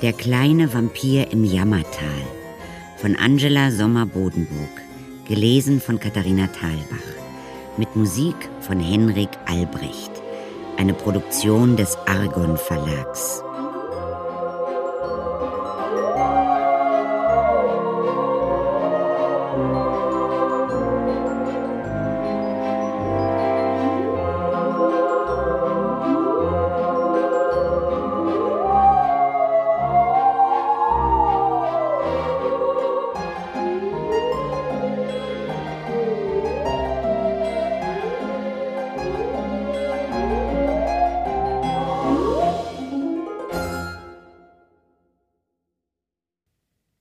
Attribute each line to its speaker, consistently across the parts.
Speaker 1: Der kleine Vampir im Jammertal von Angela Sommer-Bodenburg, gelesen von Katharina Thalbach mit Musik von Henrik Albrecht, eine Produktion des Argon Verlags.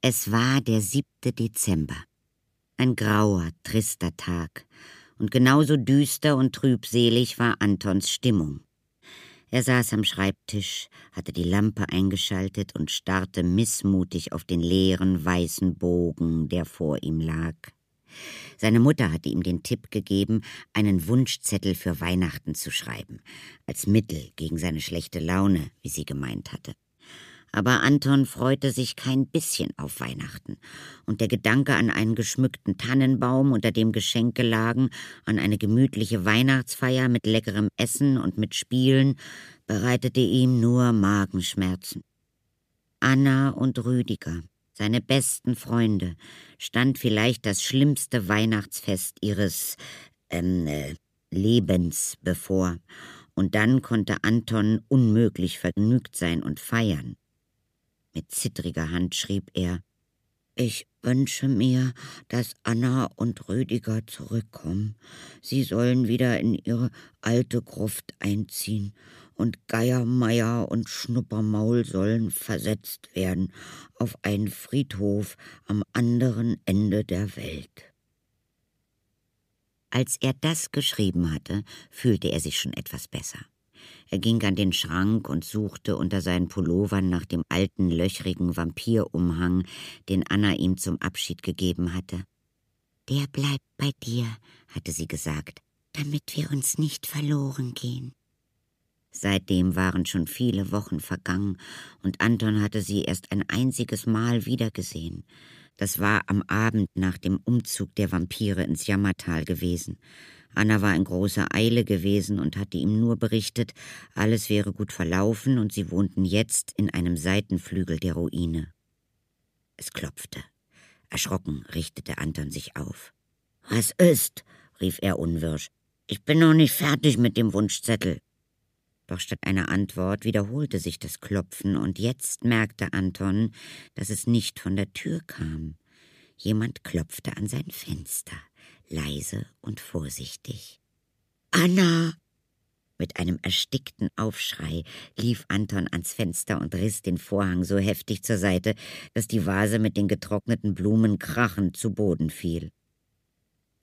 Speaker 1: Es war der 7. Dezember. Ein grauer, trister Tag. Und genauso düster und trübselig war Antons Stimmung. Er saß am Schreibtisch, hatte die Lampe eingeschaltet und starrte missmutig auf den leeren weißen Bogen, der vor ihm lag. Seine Mutter hatte ihm den Tipp gegeben, einen Wunschzettel für Weihnachten zu schreiben, als Mittel gegen seine schlechte Laune, wie sie gemeint hatte aber Anton freute sich kein bisschen auf Weihnachten, und der Gedanke an einen geschmückten Tannenbaum unter dem Geschenke lagen, an eine gemütliche Weihnachtsfeier mit leckerem Essen und mit Spielen, bereitete ihm nur Magenschmerzen. Anna und Rüdiger, seine besten Freunde, stand vielleicht das schlimmste Weihnachtsfest ihres ähm, äh, Lebens bevor, und dann konnte Anton unmöglich vergnügt sein und feiern. Mit zittriger Hand schrieb er Ich wünsche mir, dass Anna und Rüdiger zurückkommen. Sie sollen wieder in ihre alte Gruft einziehen, und Geiermeier und Schnuppermaul sollen versetzt werden auf einen Friedhof am anderen Ende der Welt. Als er das geschrieben hatte, fühlte er sich schon etwas besser. Er ging an den Schrank und suchte unter seinen Pullovern nach dem alten, löchrigen Vampirumhang, den Anna ihm zum Abschied gegeben hatte. Der bleibt bei dir, hatte sie gesagt, damit wir uns nicht verloren gehen. Seitdem waren schon viele Wochen vergangen, und Anton hatte sie erst ein einziges Mal wiedergesehen. Das war am Abend nach dem Umzug der Vampire ins Jammertal gewesen. Anna war in großer Eile gewesen und hatte ihm nur berichtet, alles wäre gut verlaufen und sie wohnten jetzt in einem Seitenflügel der Ruine. Es klopfte. Erschrocken richtete Anton sich auf. Was ist? rief er unwirsch. Ich bin noch nicht fertig mit dem Wunschzettel. Doch statt einer Antwort wiederholte sich das Klopfen, und jetzt merkte Anton, dass es nicht von der Tür kam. Jemand klopfte an sein Fenster, leise und vorsichtig. Anna! Mit einem erstickten Aufschrei lief Anton ans Fenster und riss den Vorhang so heftig zur Seite, dass die Vase mit den getrockneten Blumen krachend zu Boden fiel.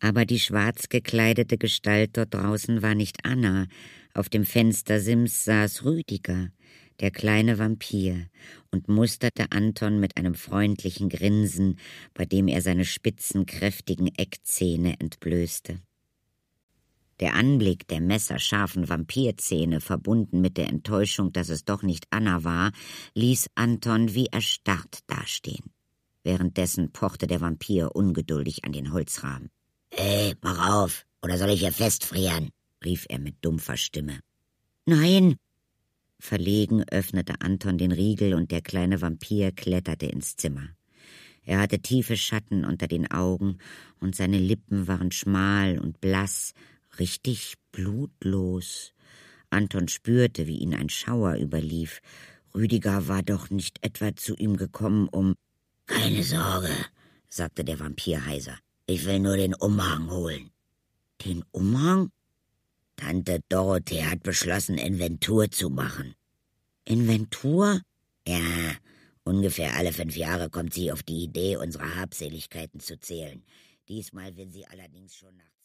Speaker 1: Aber die schwarz gekleidete Gestalt dort draußen war nicht Anna, auf dem Fenstersims saß Rüdiger, der kleine Vampir, und musterte Anton mit einem freundlichen Grinsen, bei dem er seine spitzen, kräftigen Eckzähne entblößte. Der Anblick der messerscharfen Vampirzähne, verbunden mit der Enttäuschung, dass es doch nicht Anna war, ließ Anton wie erstarrt dastehen. Währenddessen pochte der Vampir ungeduldig an den Holzrahmen. Ey, mach auf, oder soll ich hier festfrieren? rief er mit dumpfer Stimme. Nein! Verlegen öffnete Anton den Riegel und der kleine Vampir kletterte ins Zimmer. Er hatte tiefe Schatten unter den Augen und seine Lippen waren schmal und blass, richtig blutlos. Anton spürte, wie ihn ein Schauer überlief. Rüdiger war doch nicht etwa zu ihm gekommen, um. Keine Sorge, sagte der Vampir heiser. Ich will nur den Umhang holen. Den Umhang? Tante Dorothee hat beschlossen, Inventur zu machen. Inventur? Ja, ungefähr alle fünf Jahre kommt sie auf die Idee, unsere Habseligkeiten zu zählen. Diesmal will sie allerdings schon nach